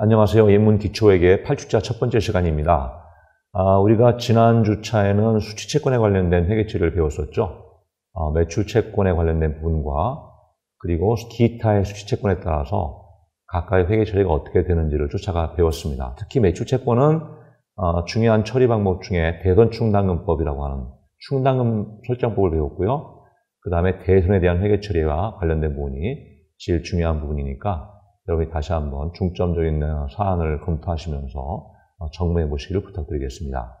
안녕하세요. 인문 기초에게 8주차 첫 번째 시간입니다. 아, 우리가 지난 주차에는 수취 채권에 관련된 회계치를 배웠었죠. 아, 매출 채권에 관련된 부분과 그리고 기타의 수취 채권에 따라서 각각의 회계 처리가 어떻게 되는지를 쫓아가 배웠습니다. 특히 매출 채권은 아, 중요한 처리 방법 중에 대선 충당금법이라고 하는 충당금 설정법을 배웠고요. 그 다음에 대선에 대한 회계 처리와 관련된 부분이 제일 중요한 부분이니까 여러분이 다시 한번 중점적인 어, 사안을 검토하시면서 어, 정리해 보시기를 부탁드리겠습니다.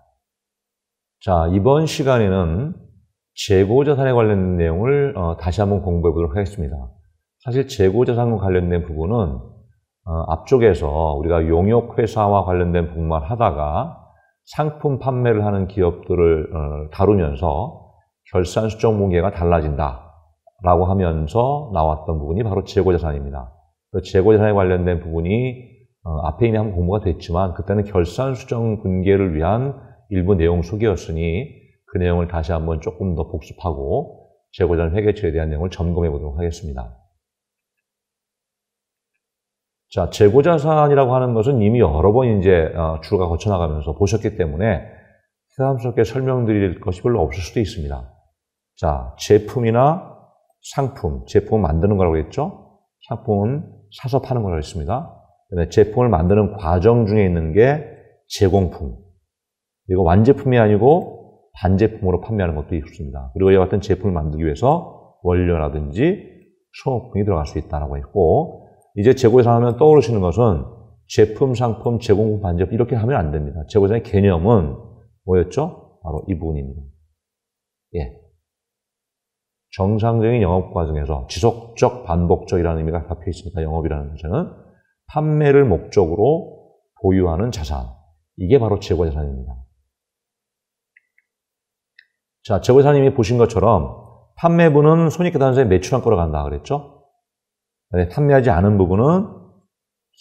자, 이번 시간에는 재고자산에 관련된 내용을 어, 다시 한번 공부해 보도록 하겠습니다. 사실 재고자산과 관련된 부분은 앞쪽에서 우리가 용역회사와 관련된 부분만 하다가 상품 판매를 하는 기업들을 다루면서 결산 수정 공개가 달라진다 라고 하면서 나왔던 부분이 바로 재고자산입니다. 재고자산에 관련된 부분이 어, 앞에 이미 한 공부가 됐지만 그때는 결산 수정 분계를 위한 일부 내용 소개였으니 그 내용을 다시 한번 조금 더 복습하고 재고자산 회계처에 대한 내용을 점검해 보도록 하겠습니다. 자, 재고자산이라고 하는 것은 이미 여러 번 이제 어, 주가 거쳐나가면서 보셨기 때문에 새삼스럽게 설명드릴 것이 별로 없을 수도 있습니다. 자, 제품이나 상품, 제품 만드는 거라고 했죠? 상품은 사서 파는 거라고 했습니다. 그다음에 제품을 만드는 과정 중에 있는 게 제공품. 이거 완제품이 아니고 반제품으로 판매하는 것도 있습니다. 그리고 이와 같은 제품을 만들기 위해서 원료라든지 소모품이 들어갈 수 있다라고 했고 이제 재고에서 하면 떠오르시는 것은 제품, 상품, 제공품, 반제품 이렇게 하면 안 됩니다. 재고자의 개념은 뭐였죠? 바로 이 부분입니다. 예. 정상적인 영업 과정에서 지속적 반복적이라는 의미가 잡혀 있으니까 영업이라는 것은 판매를 목적으로 보유하는 자산. 이게 바로 재고자산입니다. 자, 재고자산님이 보신 것처럼 판매분은 손익계산서에 매출한 거로 간다 그랬죠? 네, 판매하지 않은 부분은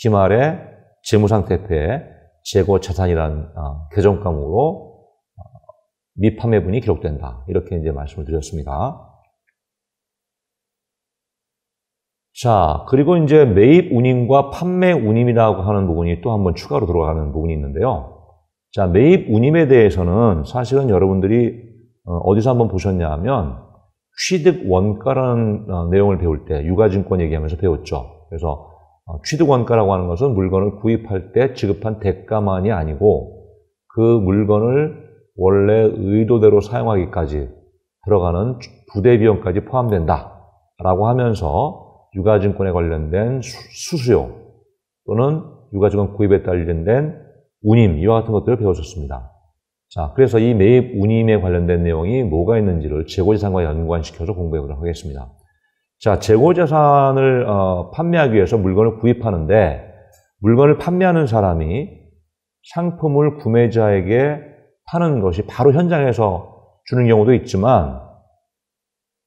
기말에 재무상태표에 재고자산이라는 아, 어, 계정 과목으로 미판매분이 기록된다. 이렇게 이제 말씀을 드렸습니다. 자, 그리고 이제 매입 운임과 판매 운임이라고 하는 부분이 또 한번 추가로 들어가는 부분이 있는데요. 자, 매입 운임에 대해서는 사실은 여러분들이 어, 어디서 한번 보셨냐 하면 취득 원가라는 어, 내용을 배울 때 유가증권 얘기하면서 배웠죠. 그래서 어, 취득 원가라고 하는 것은 물건을 구입할 때 지급한 대가만이 아니고 그 물건을 원래 의도대로 사용하기까지 들어가는 부대 비용까지 포함된다라고 하면서 유가증권에 관련된 수수료 또는 유가증권 구입에 관련된 운임 이와 같은 것들을 배우셨습니다 자, 그래서 이 매입 운임에 관련된 내용이 뭐가 있는지를 재고재산과 연관시켜서 공부해보도록 하겠습니다. 자, 재고재산을 어, 판매하기 위해서 물건을 구입하는데 물건을 판매하는 사람이 상품을 구매자에게 파는 것이 바로 현장에서 주는 경우도 있지만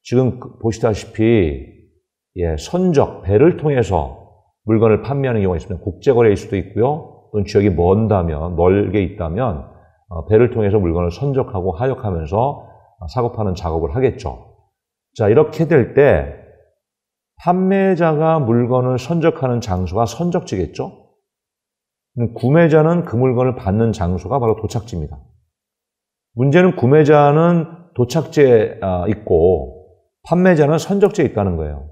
지금 그 보시다시피 예, 선적, 배를 통해서 물건을 판매하는 경우가 있습니다. 국제거래일 수도 있고요. 또는 지역이 먼다면, 멀게 있다면 어, 배를 통해서 물건을 선적하고 하역하면서 어, 사고파는 작업을 하겠죠. 자, 이렇게 될 때 판매자가 물건을 선적하는 장소가 선적지겠죠? 구매자는 그 물건을 받는 장소가 바로 도착지입니다. 문제는 구매자는 도착지에 아, 있고 판매자는 선적지에 있다는 거예요.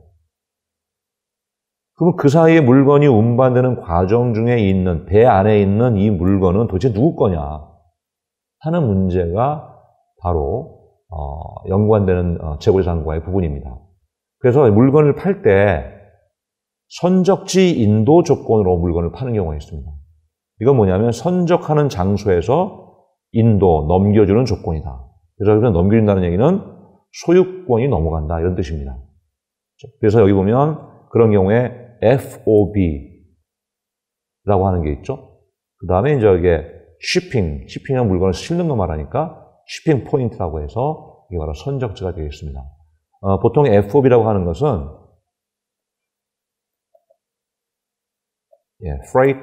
그럼그 사이에 물건이 운반되는 과정 중에 있는 배 안에 있는 이 물건은 도대체 누구 거냐 하는 문제가 바로 어, 연관되는 어, 재고자산과의 부분입니다. 그래서 물건을 팔 때 선적지 인도 조건으로 물건을 파는 경우가 있습니다. 이건 뭐냐면 선적하는 장소에서 인도 넘겨주는 조건이다. 그래서 여기서 넘겨준다는 얘기는 소유권이 넘어간다 이런 뜻입니다. 그래서 여기 보면 그런 경우에 FOB라고 하는 게 있죠. 그 다음에 이제 이게 shipping, shipping한 물건을 실는 거 말하니까 shipping point라고 해서 이게 바로 선적지가 되겠습니다. 어, 보통 FOB라고 하는 것은 예, freight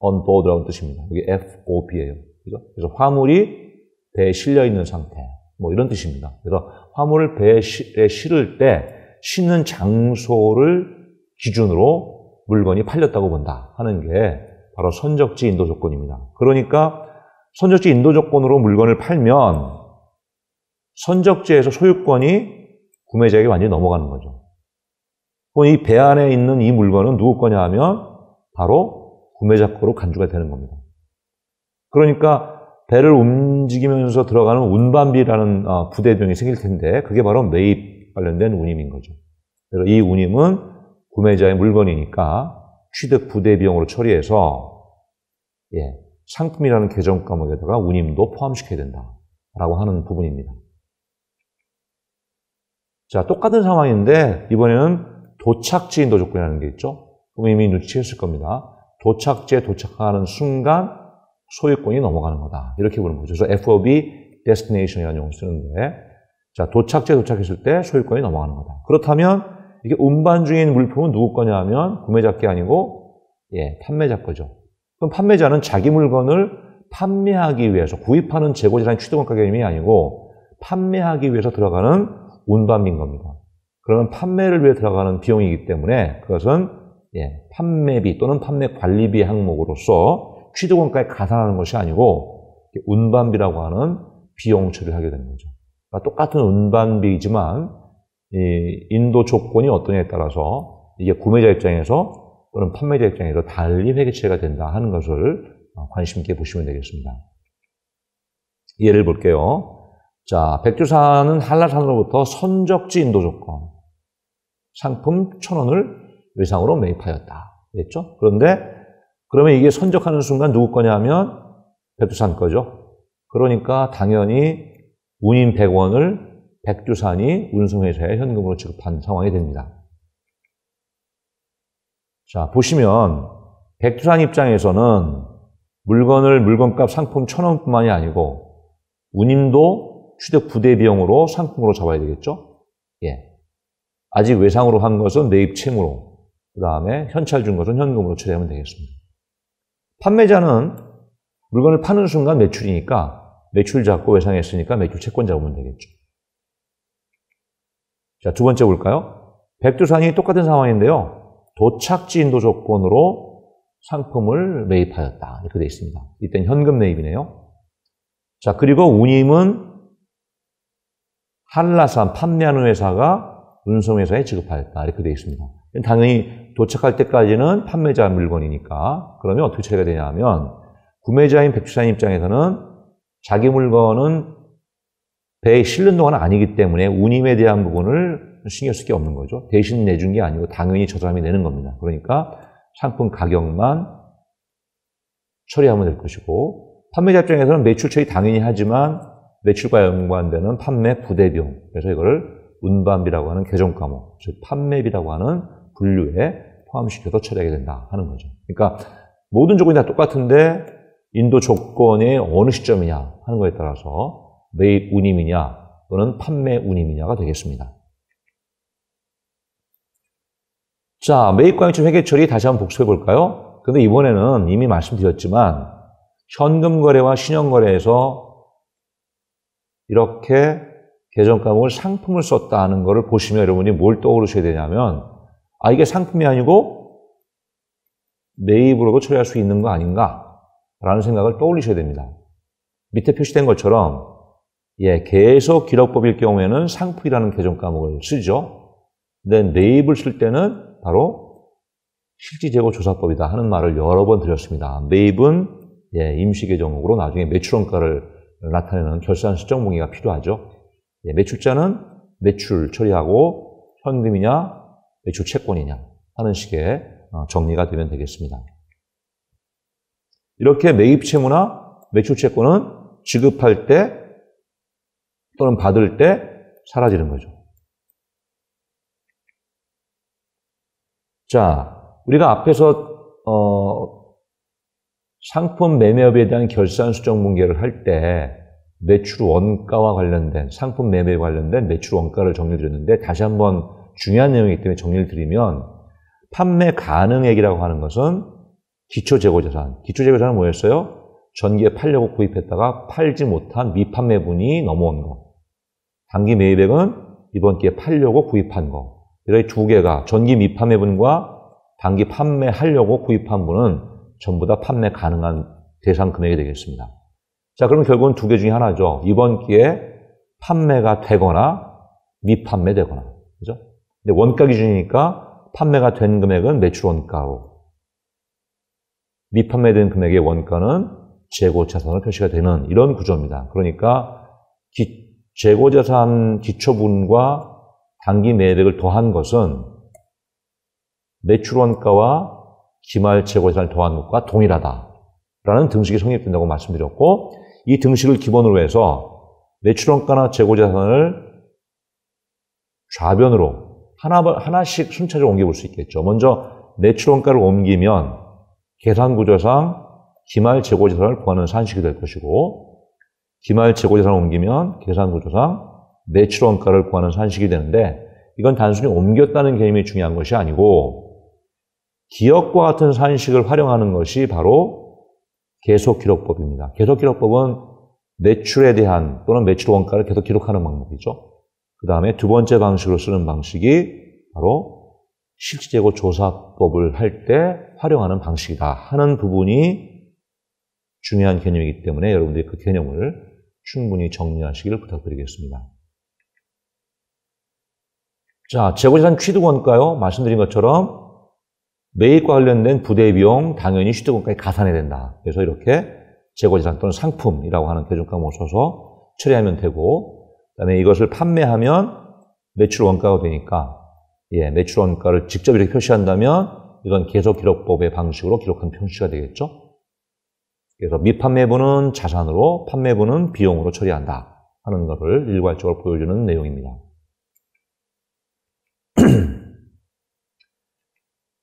on board라는 뜻입니다. 이게 FOB예요. 그죠? 그래서 화물이 배에 실려 있는 상태. 뭐 이런 뜻입니다. 그래서 화물을 배에 실을 때 싣는 장소를 기준으로 물건이 팔렸다고 본다 하는 게 바로 선적지 인도 조건입니다. 그러니까 선적지 인도 조건으로 물건을 팔면 선적지에서 소유권이 구매자에게 완전히 넘어가는 거죠. 이 배 안에 있는 이 물건은 누구 거냐 하면 바로 구매자 거로 간주가 되는 겁니다. 그러니까 배를 움직이면서 들어가는 운반비라는 어, 부대비용이 생길 텐데 그게 바로 매입 관련된 운임인 거죠. 그래서 이 운임은 구매자의 물건이니까 취득 부대비용으로 처리해서 예, 상품이라는 계정 과목에다가 운임도 포함시켜야 된다라고 하는 부분입니다. 자, 똑같은 상황인데 이번에는 도착지인 도조건이라는 게 있죠. 그럼 이미 눈치챘을 겁니다. 도착지에 도착하는 순간 소유권이 넘어가는 거다. 이렇게 보는 거죠. 그래서 FOB destination이라는 용어 쓰는데, 자, 도착지에 도착했을 때 소유권이 넘어가는 거다. 그렇다면, 이게 운반 중인 물품은 누구 거냐 하면, 구매자 께 아니고, 예, 판매자 거죠. 그럼 판매자는 자기 물건을 판매하기 위해서, 구입하는 재고지라는 취득원 가격이 아니고, 판매하기 위해서 들어가는 운반비인 겁니다. 그러면 판매를 위해 들어가는 비용이기 때문에, 그것은, 예, 판매비 또는 판매 관리비 항목으로서 취득원가에 가산하는 것이 아니고 운반비라고 하는 비용 처리를 하게 되는 거죠. 그러니까 똑같은 운반비이지만 인도 조건이 어떠냐에 따라서 이게 구매자 입장에서 또는 판매자 입장에서 달리 회계체리가 된다 하는 것을 어, 관심 있게 보시면 되겠습니다. 예를 볼게요. 자, 백두산은 한라산으로부터 선적지 인도 조건, 상품 천원을 외상으로 매입하였다. 그랬죠 그런데 그러면 이게 선적하는 순간 누구 거냐 하면 백두산 거죠. 그러니까 당연히 운인 100원을 백두산이 운송회사에 현금으로 지급한 상황이 됩니다. 자, 보시면 백두산 입장에서는 물건을 물건값 상품 1 0 0 0원뿐만이 아니고 운임도 취득 부대 비용으로 상품으로 잡아야 되겠죠? 예. 아직 외상으로 한 것은 매입 채무로, 그 다음에 현찰 준 것은 현금으로 처리하면 되겠습니다. 판매자는 물건을 파는 순간 매출이니까 매출 잡고 외상했으니까 매출 채권 잡으면 되겠죠. 자, 두 번째 볼까요? 백두산이 똑같은 상황인데요. 도착지 인도 조건으로 상품을 매입하였다. 이렇게 되어 있습니다. 이때는 현금 매입이네요. 자, 그리고 운임은 한라산 판매하는 회사가 운송회사에 지급하였다. 이렇게 되어 있습니다. 당연히 도착할 때까지는 판매자 물건이니까 그러면 어떻게 처리가 되냐 하면 구매자인 백주사인 입장에서는 자기 물건은 배에 실는 동안 아니기 때문에 운임에 대한 부분을 신경 쓸 게 없는 거죠. 대신 내준 게 아니고 당연히 저 사람이 내는 겁니다. 그러니까 상품 가격만 처리하면 될 것이고 판매자 입장에서는 매출 처리 당연히 하지만 매출과 연관되는 판매 부대비용 그래서 이거를 운반비라고 하는 개정 과목 즉 판매비라고 하는 분류에 포함시켜서 처리하게 된다 하는 거죠. 그러니까 모든 조건이 다 똑같은데 인도 조건의 어느 시점이냐 하는 거에 따라서 매입 운임이냐 또는 판매 운임이냐가 되겠습니다. 자, 매입과잉점 회계 처리 다시 한번 복습해 볼까요? 근데 이번에는 이미 말씀드렸지만 현금 거래와 신용 거래에서 이렇게 계정 과목을 상품을 썼다 는 것을 보시면 여러분이 뭘 떠오르셔야 되냐면 아, 이게 상품이 아니고 내 입으로도 처리할 수 있는 거 아닌가? 라는 생각을 떠올리셔야 됩니다. 밑에 표시된 것처럼, 예, 계속 기록법일 경우에는 상품이라는 계정 과목을 쓰죠. 근데 매입을 쓸 때는 바로 실지재고조사법이다 하는 말을 여러 번 드렸습니다. 매입은 예, 임시계정으로 나중에 매출원가를 나타내는 결산 수정 문의가 필요하죠. 예, 매출자는 매출 처리하고 현금이냐 주채권이냐 하는 식의 어, 정리가 되면 되겠습니다. 이렇게 매입 채무나 매출 채권은 지급할 때 또는 받을 때 사라지는 거죠. 자, 우리가 앞에서 어, 상품 매매업에 대한 결산 수정 공개를 할 때 매출 원가와 관련된 상품 매매에 관련된 매출 원가를 정리드렸는데 다시 한번 중요한 내용이기 때문에 정리를 드리면 판매 가능액이라고 하는 것은 기초 재고 재산 기초 재고 재산은 뭐였어요? 전기에 팔려고 구입했다가 팔지 못한 미판매분이 넘어온 거. 단기 매입액은 이번 기회에 팔려고 구입한 거. 이렇게 두 개가 전기 미판매분과 단기 판매하려고 구입한 분은 전부 다 판매 가능한 대상 금액이 되겠습니다. 자, 그럼 결국은 두 개 중에 하나죠. 이번 기회에 판매가 되거나 미판매되거나. 그죠? 근데 원가 기준이니까 판매가 된 금액은 매출 원가고 미판매된 금액의 원가는 재고 자산으로 표시가 되는 이런 구조입니다. 그러니까 기, 재고 자산 기초분과 단기 매액을 더한 것은 매출 원가와 기말 재고 자산을 더한 것과 동일하다라는 등식이 성립된다고 말씀드렸고 이 등식을 기본으로 해서 매출 원가나 재고 자산을 좌변으로 하나, 하나씩 순차적으로 옮겨볼 수 있겠죠. 먼저 내출원가를 옮기면 계산구조상 기말 재고재산을 구하는 산식이 될 것이고 기말 재고재산을 옮기면 계산구조상 내출원가를 구하는 산식이 되는데 이건 단순히 옮겼다는 개념이 중요한 것이 아니고 기억과 같은 산식을 활용하는 것이 바로 계속기록법입니다. 계속기록법은 매출에 대한 또는 매출 원가를 계속 기록하는 방법이죠. 그 다음에 두 번째 방식으로 쓰는 방식이 바로 실시재고 조사법을 할 때 활용하는 방식이다 하는 부분이 중요한 개념이기 때문에 여러분들이 그 개념을 충분히 정리하시길 부탁드리겠습니다. 자, 재고재산 취득원가요. 말씀드린 것처럼 매입과 관련된 부대 비용 당연히 취득원가에 가산해야 된다. 그래서 이렇게 재고재산 또는 상품이라고 하는 계정과목을 써서 처리하면 되고 다음에 이것을 판매하면 매출 원가가 되니까 예, 매출 원가를 직접 이렇게 표시한다면 이건 계속 기록법의 방식으로 기록한 표시가 되겠죠. 그래서 미판매부는 자산으로 판매부는 비용으로 처리한다 하는 것을 일괄적으로 보여주는 내용입니다.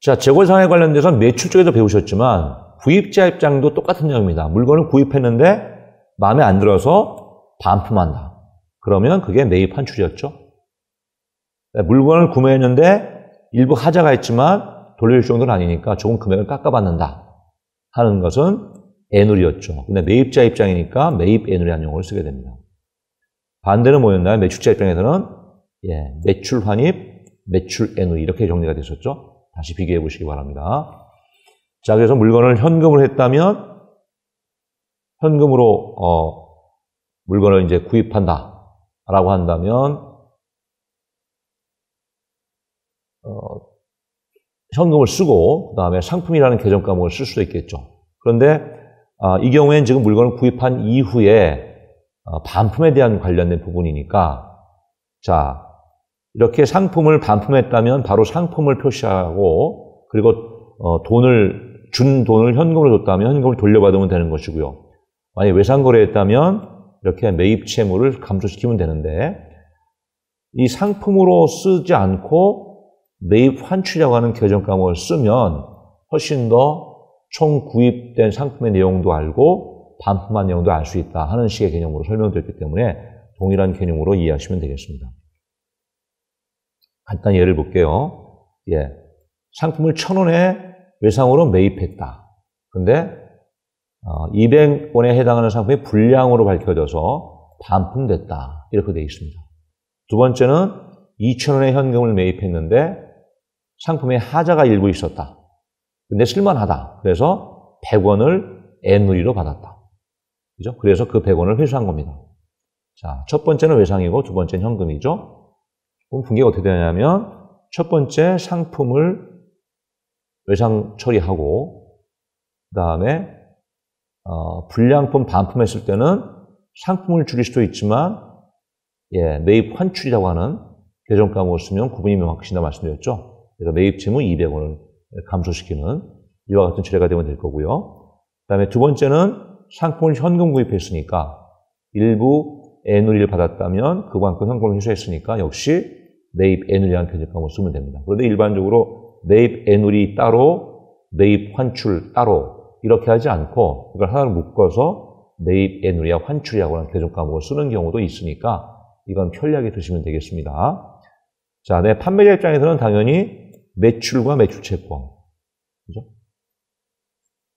자, 재고상에 관련돼서 매출 쪽에도 배우셨지만 구입자 입장도 똑같은 내용입니다. 물건을 구입했는데 마음에 안 들어서 반품한다. 그러면 그게 매입 환출이었죠. 네, 물건을 구매했는데 일부 하자가 있지만 돌릴 정도는 아니니까 조금 금액을 깎아받는다 하는 것은 애누리였죠. 근데 매입자 입장이니까 매입 애누리라는 용어를 쓰게 됩니다. 반대는 뭐였나요? 매출자 입장에서는 예, 매출 환입, 매출 애누리 이렇게 정리가 됐었죠. 다시 비교해 보시기 바랍니다. 자, 그래서 물건을 현금을 했다면 현금으로 어, 물건을 이제 구입한다. 라고 한다면 어, 현금을 쓰고 그 다음에 상품이라는 계정 과목을 쓸 수도 있겠죠. 그런데 아, 이 경우에는 지금 물건을 구입한 이후에 어, 반품에 대한 관련된 부분이니까 자 이렇게 상품을 반품했다면 바로 상품을 표시하고 그리고 어, 돈을 준 돈을 현금으로 줬다면 현금을 돌려받으면 되는 것이고요. 만약 에 외상거래했다면 이렇게 매입 채무를 감소시키면 되는데 이 상품으로 쓰지 않고 매입 환출이라고 하는 규정 과목을 쓰면 훨씬 더 총 구입된 상품의 내용도 알고 반품한 내용도 알 수 있다 하는 식의 개념으로 설명드렸기 때문에 동일한 개념으로 이해하시면 되겠습니다. 간단히 예를 볼게요. 예. 상품을 천 원에 외상으로 매입했다. 근데 200원에 어, 해당하는 상품이 불량으로 밝혀져서 반품됐다. 이렇게 되어 있습니다. 두 번째는 2 0 0 0원의 현금을 매입했는데 상품에 하자가 일부 있었다. 근데 쓸만하다. 그래서 100원을 애누리로 받았다. 그죠? 그래서 그 100원을 회수한 겁니다. 자, 첫 번째는 외상이고 두 번째는 현금이죠. 그럼 분계가 어떻게 되냐면 첫 번째 상품을 외상 처리하고 그 다음에 어, 불량품 반품했을 때는 상품을 줄일 수도 있지만 예, 매입 환출이라고 하는 계정 과목을 쓰면 구분이 명확하신다 말씀드렸죠. 그래서 매입 채무 200원을 감소시키는 이와 같은 처리가 되면 될 거고요. 그다음에 두 번째는 상품을 현금 구입했으니까 일부 애누리를 받았다면 그만큼 현금을 회수했으니까 역시 매입 애누리라는 계정 과목을 쓰면 됩니다. 그런데 일반적으로 매입 애누리 따로 매입 환출 따로 이렇게 하지 않고 이걸 하나로 묶어서 매입에 누리와 환출이라고 하는 교정 과목을 쓰는 경우도 있으니까 이건 편리하게 드시면 되겠습니다. 자, 내 네, 판매자 입장에서는 당연히 매출과 매출 채권. 그죠?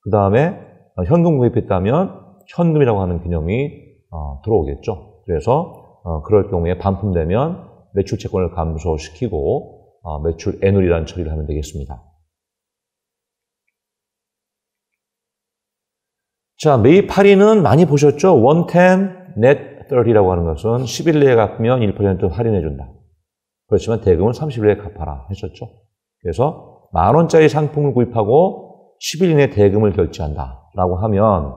그 다음에 어, 현금 구입했다면 현금이라고 하는 개념이 어, 들어오겠죠. 그래서 어, 그럴 경우에 반품되면 매출 채권을 감소시키고 어, 매출 애누리라는 처리를 하면 되겠습니다. 자, 메이파리는 많이 보셨죠? 원텐 넷 30이라고 하는 것은 1 1일에 갚으면 1% 할인해준다. 그렇지만 대금은 30일 에 갚아라 했었죠. 그래서 만 원짜리 상품을 구입하고 10일 이내 대금을 결제한다. 라고 하면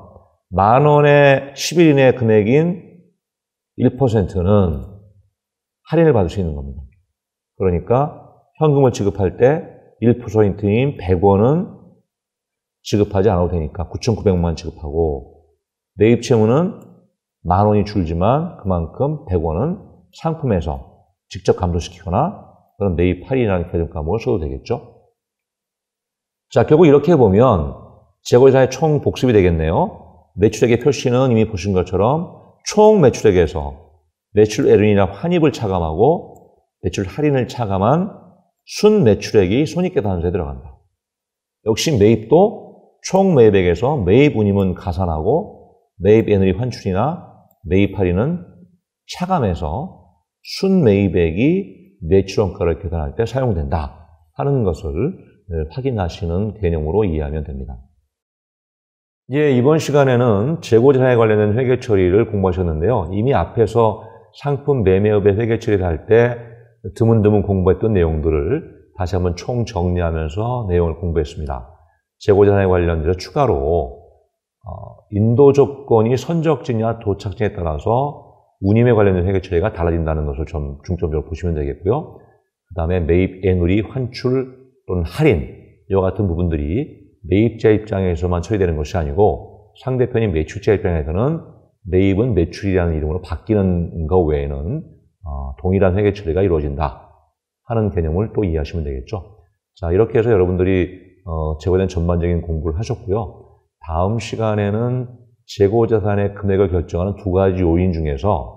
만 원에 10일 이내 금액인 1%는 할인을 받을 수 있는 겁니다. 그러니까 현금을 지급할 때 1%인 100원은 지급하지 않아도 되니까 9,900만 지급하고 매입 채무는 만 원이 줄지만 그만큼 100원은 상품에서 직접 감소시키거나 그런 매입 할인이라는 개념 과으로 써도 되겠죠. 자, 결국 이렇게 보면 재고자의 총 복습이 되겠네요. 매출액의 표시는 이미 보신 것처럼 총 매출액에서 매출 애륜이나 환입을 차감하고 매출 할인을 차감한 순 매출액이 손익계산서에 들어간다. 역시 매입도 총 매입액에서 매입 운임은 가산하고 매입 애누리 환출이나 매입 할인은 차감해서 순 매입액이 매출원가를 계산할 때 사용된다 하는 것을 확인하시는 개념으로 이해하면 됩니다. 예, 이번 시간에는 재고자산에 관련된 회계 처리를 공부하셨는데요. 이미 앞에서 상품 매매업의 회계 처리를 할 때 드문드문 공부했던 내용들을 다시 한번 총 정리하면서 내용을 공부했습니다. 재고자산에 관련돼서 추가로 어, 인도 조건이 선적지냐 도착지에 따라서 운임에 관련된 회계처리가 달라진다는 것을 좀 중점적으로 보시면 되겠고요. 그 다음에 매입 애누리, 환출 또는 할인 이와 같은 부분들이 매입자 입장에서만 처리되는 것이 아니고 상대편인 매출자 입장에서는 매입은 매출이라는 이름으로 바뀌는 것 외에는 어, 동일한 회계 처리가 이루어진다 하는 개념을 또 이해하시면 되겠죠. 자 이렇게 해서 여러분들이 어, 재고에 대한 전반적인 공부를 하셨고요. 다음 시간에는 재고 자산의 금액을 결정하는 두 가지 요인 중에서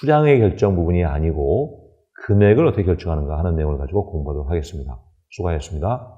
수량의 결정 부분이 아니고 금액을 어떻게 결정하는가 하는 내용을 가지고 공부하도록 하겠습니다. 수고하셨습니다.